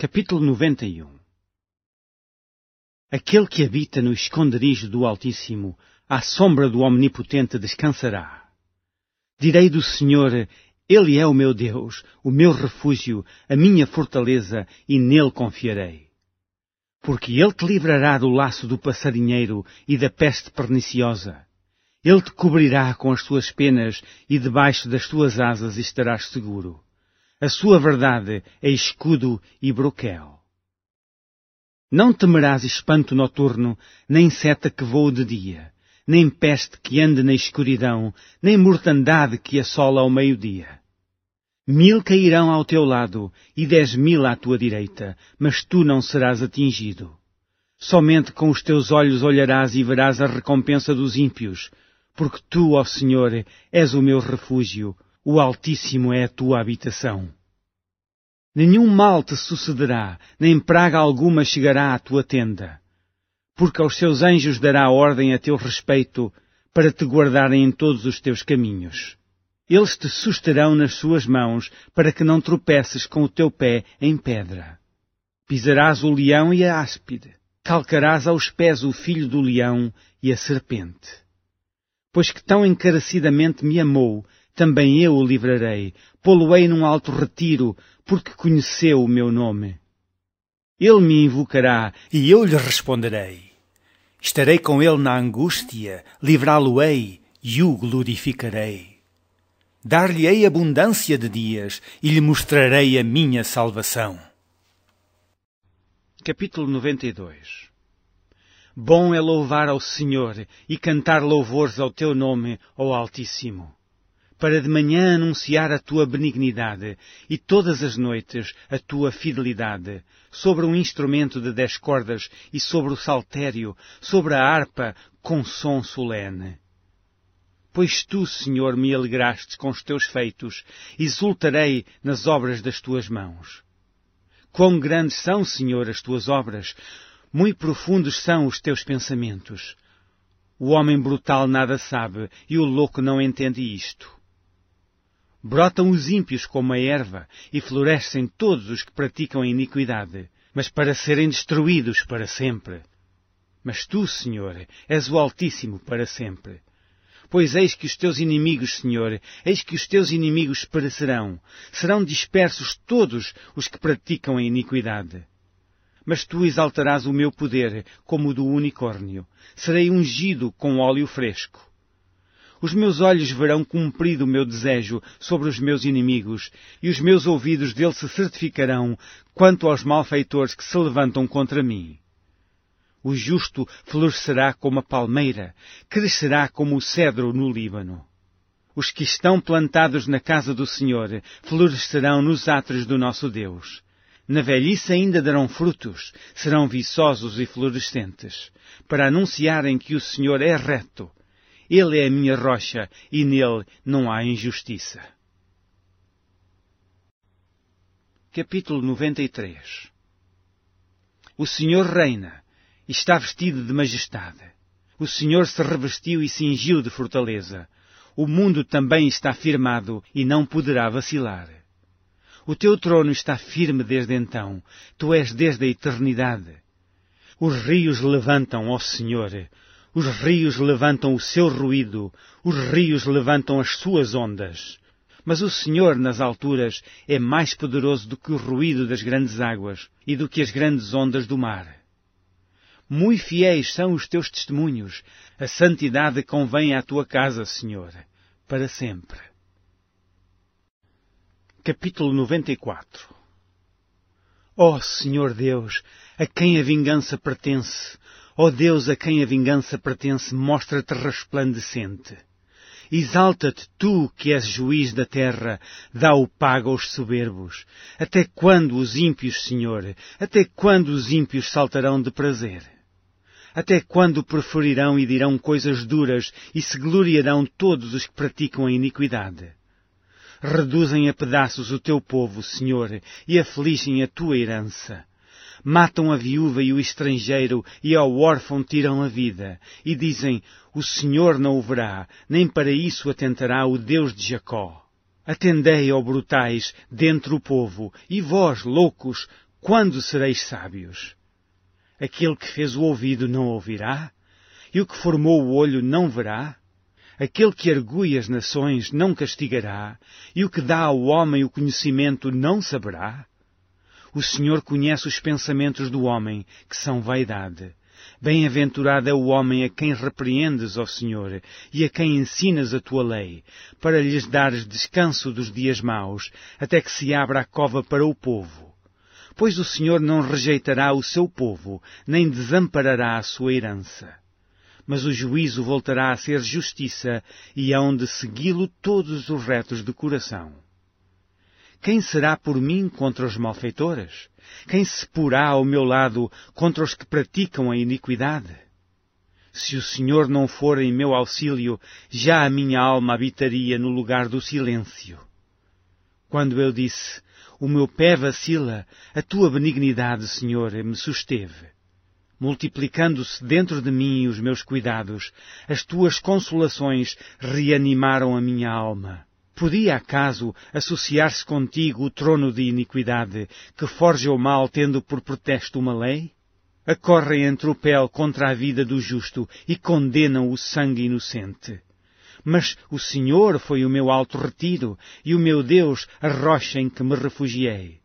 Capítulo 91 Aquele que habita no esconderijo do Altíssimo, à sombra do Omnipotente descansará. Direi do Senhor, Ele é o meu Deus, o meu refúgio, a minha fortaleza, e nele confiarei. Porque Ele te livrará do laço do passarinheiro e da peste perniciosa. Ele te cobrirá com as suas penas e debaixo das tuas asas estarás seguro. A sua verdade é escudo e broquel. Não temerás espanto noturno, nem seta que voe de dia, nem peste que ande na escuridão, nem mortandade que assola ao meio-dia. Mil cairão ao teu lado e dez mil à tua direita, mas tu não serás atingido. Somente com os teus olhos olharás e verás a recompensa dos ímpios, porque tu, ó Senhor, és o meu refúgio, o Altíssimo é a tua habitação. Nenhum mal te sucederá, nem praga alguma chegará à tua tenda, porque aos seus anjos dará ordem a teu respeito para te guardarem em todos os teus caminhos. Eles te susterão nas suas mãos para que não tropeces com o teu pé em pedra. Pisarás o leão e a áspide, calcarás aos pés o filho do leão e a serpente. Pois que tão encarecidamente me amou, também eu o livrarei, pô-lo-ei num alto retiro, porque conheceu o meu nome. Ele me invocará e eu lhe responderei. Estarei com ele na angústia, livrá-lo-ei e o glorificarei. Dar-lhe-ei abundância de dias e lhe mostrarei a minha salvação. Capítulo 92 Bom é louvar ao Senhor e cantar louvores ao teu nome, ó Altíssimo para de manhã anunciar a tua benignidade e todas as noites a tua fidelidade, sobre um instrumento de dez cordas e sobre o saltério, sobre a harpa com som solene. Pois tu, Senhor, me alegraste com os teus feitos, exultarei nas obras das tuas mãos. Quão grandes são, Senhor, as tuas obras, muito profundos são os teus pensamentos. O homem brutal nada sabe e o louco não entende isto. Brotam os ímpios como a erva e florescem todos os que praticam a iniquidade, mas para serem destruídos para sempre. Mas tu, Senhor, és o Altíssimo para sempre. Pois eis que os teus inimigos, Senhor, eis que os teus inimigos perecerão, serão dispersos todos os que praticam a iniquidade. Mas tu exaltarás o meu poder como o do unicórnio, serei ungido com óleo fresco. Os meus olhos verão cumprido o meu desejo sobre os meus inimigos, e os meus ouvidos dele se certificarão quanto aos malfeitores que se levantam contra mim. O justo florescerá como a palmeira, crescerá como o cedro no Líbano. Os que estão plantados na casa do Senhor florescerão nos átrios do nosso Deus. Na velhice ainda darão frutos, serão viçosos e florescentes, para anunciarem que o Senhor é reto ele é a minha rocha e nele não há injustiça. Capítulo 93 O Senhor reina e está vestido de majestade. O Senhor se revestiu e cingiu de fortaleza. O mundo também está firmado e não poderá vacilar. O teu trono está firme desde então, tu és desde a eternidade. Os rios levantam, ó Senhor, os rios levantam o seu ruído, os rios levantam as suas ondas. Mas o Senhor, nas alturas, é mais poderoso do que o ruído das grandes águas e do que as grandes ondas do mar. Muito fiéis são os teus testemunhos. A santidade convém à tua casa, Senhor, para sempre. Capítulo 94 Ó oh, Senhor Deus, a quem a vingança pertence, Ó oh Deus a quem a vingança pertence, mostra-te resplandecente. Exalta-te, tu que és juiz da terra, dá o pago aos soberbos. Até quando os ímpios, Senhor? Até quando os ímpios saltarão de prazer? Até quando preferirão e dirão coisas duras e se gloriarão todos os que praticam a iniquidade? Reduzem a pedaços o teu povo, Senhor, e afligem a tua herança matam a viúva e o estrangeiro, e ao órfão tiram a vida, e dizem, o Senhor não o verá, nem para isso atentará o Deus de Jacó. Atendei, ó brutais, dentro o povo, e vós, loucos, quando sereis sábios? Aquele que fez o ouvido não ouvirá? E o que formou o olho não verá? Aquele que ergue as nações não castigará, e o que dá ao homem o conhecimento não saberá? O Senhor conhece os pensamentos do homem, que são vaidade. Bem-aventurado é o homem a quem repreendes, ó Senhor, e a quem ensinas a tua lei, para lhes dares descanso dos dias maus, até que se abra a cova para o povo. Pois o Senhor não rejeitará o seu povo, nem desamparará a sua herança. Mas o juízo voltará a ser justiça, e hão de segui-lo todos os retos de coração. Quem será por mim contra os malfeitores? Quem se porá ao meu lado contra os que praticam a iniquidade? Se o Senhor não for em meu auxílio, já a minha alma habitaria no lugar do silêncio. Quando eu disse, o meu pé vacila, a tua benignidade, Senhor, me susteve. Multiplicando-se dentro de mim os meus cuidados, as tuas consolações reanimaram a minha alma. Podia acaso associar-se contigo o trono de iniquidade, que forja o mal tendo por protesto uma lei? Acorrem em tropel contra a vida do justo e condenam o sangue inocente. Mas o Senhor foi o meu alto retiro e o meu Deus a rocha em que me refugiei.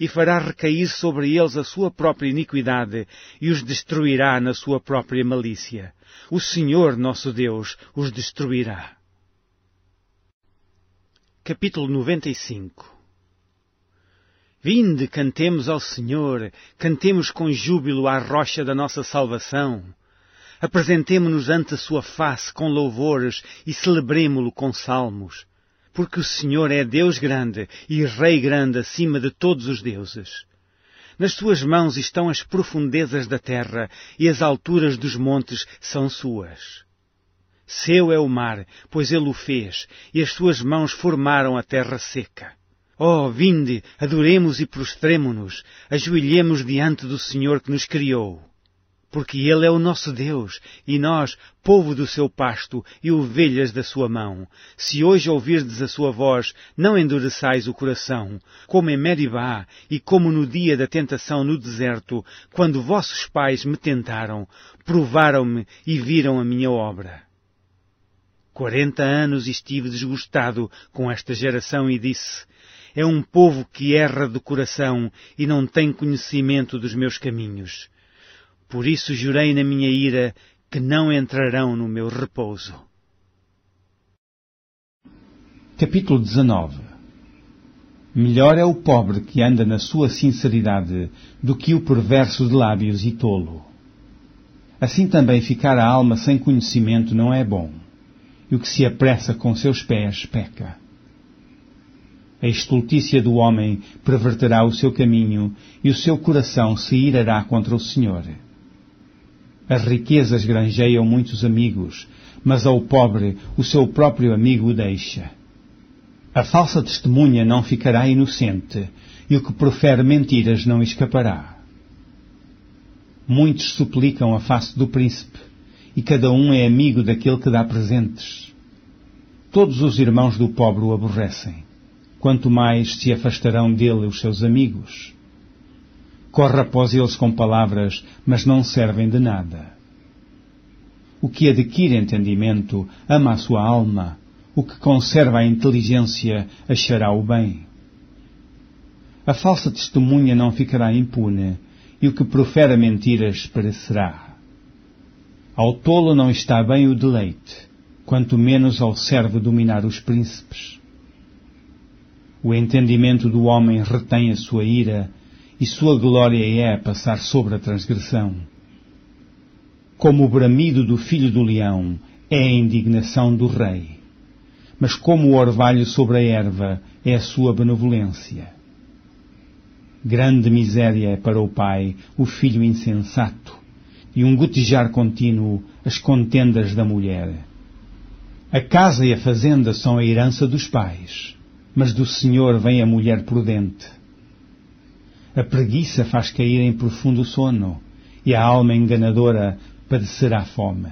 E fará recair sobre eles a sua própria iniquidade e os destruirá na sua própria malícia. O Senhor nosso Deus os destruirá. Capítulo 95 Vinde, cantemos ao Senhor, cantemos com júbilo à rocha da nossa salvação. Apresentemo-nos ante a sua face com louvores e celebremo-lo com salmos. Porque o Senhor é Deus grande e Rei grande acima de todos os deuses. Nas suas mãos estão as profundezas da terra e as alturas dos montes são suas. Seu é o mar, pois ele o fez, e as suas mãos formaram a terra seca. Oh, vinde, adoremos e prostremo-nos, ajoelhemos diante do Senhor que nos criou. Porque Ele é o nosso Deus, e nós, povo do seu pasto e ovelhas da sua mão. Se hoje ouvirdes a sua voz, não endureçais o coração, como em Meribá e como no dia da tentação no deserto, quando vossos pais me tentaram, provaram-me e viram a minha obra. Quarenta anos estive desgostado com esta geração e disse, é um povo que erra do coração e não tem conhecimento dos meus caminhos. Por isso jurei na minha ira que não entrarão no meu repouso. Capítulo 19 Melhor é o pobre que anda na sua sinceridade do que o perverso de lábios e tolo. Assim também ficar a alma sem conhecimento não é bom e o que se apressa com seus pés peca. A estultícia do homem perverterá o seu caminho e o seu coração se irará contra o Senhor. As riquezas granjeiam muitos amigos, mas ao pobre o seu próprio amigo o deixa. A falsa testemunha não ficará inocente, e o que profere mentiras não escapará. Muitos suplicam a face do príncipe, e cada um é amigo daquele que dá presentes. Todos os irmãos do pobre o aborrecem, quanto mais se afastarão dele os seus amigos. Corre após eles com palavras, mas não servem de nada. O que adquire entendimento ama a sua alma, o que conserva a inteligência achará o bem. A falsa testemunha não ficará impune, e o que profere mentiras perecerá. Ao tolo não está bem o deleite, quanto menos ao servo dominar os príncipes. O entendimento do homem retém a sua ira, e sua glória é passar sobre a transgressão. Como o bramido do filho do leão é a indignação do rei, mas como o orvalho sobre a erva é a sua benevolência. Grande miséria é para o pai o filho insensato, e um gotejar contínuo as contendas da mulher. A casa e a fazenda são a herança dos pais, mas do Senhor vem a mulher prudente. A preguiça faz cair em profundo sono, e a alma enganadora padecerá fome.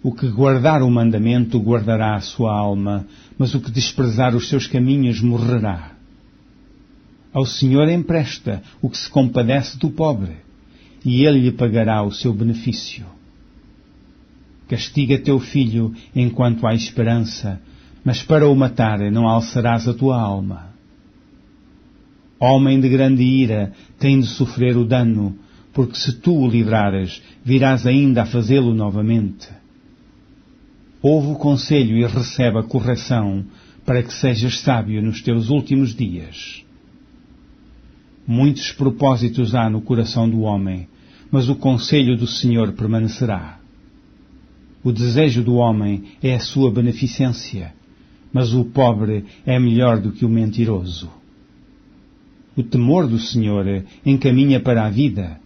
O que guardar o mandamento guardará a sua alma, mas o que desprezar os seus caminhos morrerá. Ao Senhor empresta o que se compadece do pobre e ele lhe pagará o seu benefício. Castiga teu filho enquanto há esperança, mas para o matar não alçarás a tua alma. Homem de grande ira, tem de sofrer o dano, porque se tu o livrares, virás ainda a fazê-lo novamente. Ouve o conselho e receba a correção, para que sejas sábio nos teus últimos dias. Muitos propósitos há no coração do homem, mas o conselho do Senhor permanecerá. O desejo do homem é a sua beneficência, mas o pobre é melhor do que o mentiroso. O temor do Senhor encaminha para a vida.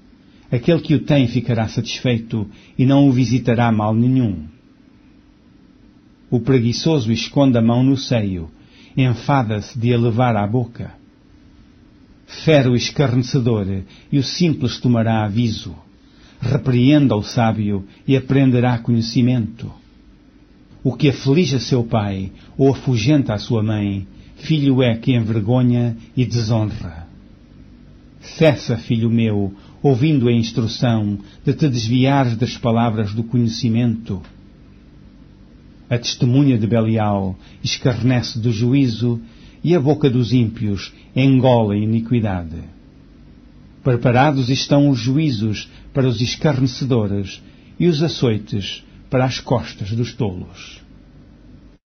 Aquele que o tem ficará satisfeito e não o visitará mal nenhum. O preguiçoso esconde a mão no seio, enfada-se de a levar à boca fera o escarnecedor e o simples tomará aviso. Repreenda o sábio e aprenderá conhecimento. O que aflige a seu pai ou afugenta a sua mãe, filho é que envergonha e desonra. Cessa, filho meu, ouvindo a instrução, de te desviares das palavras do conhecimento. A testemunha de Belial escarnece do juízo e a boca dos ímpios engole iniquidade. Preparados estão os juízos para os escarnecedores e os açoites para as costas dos tolos.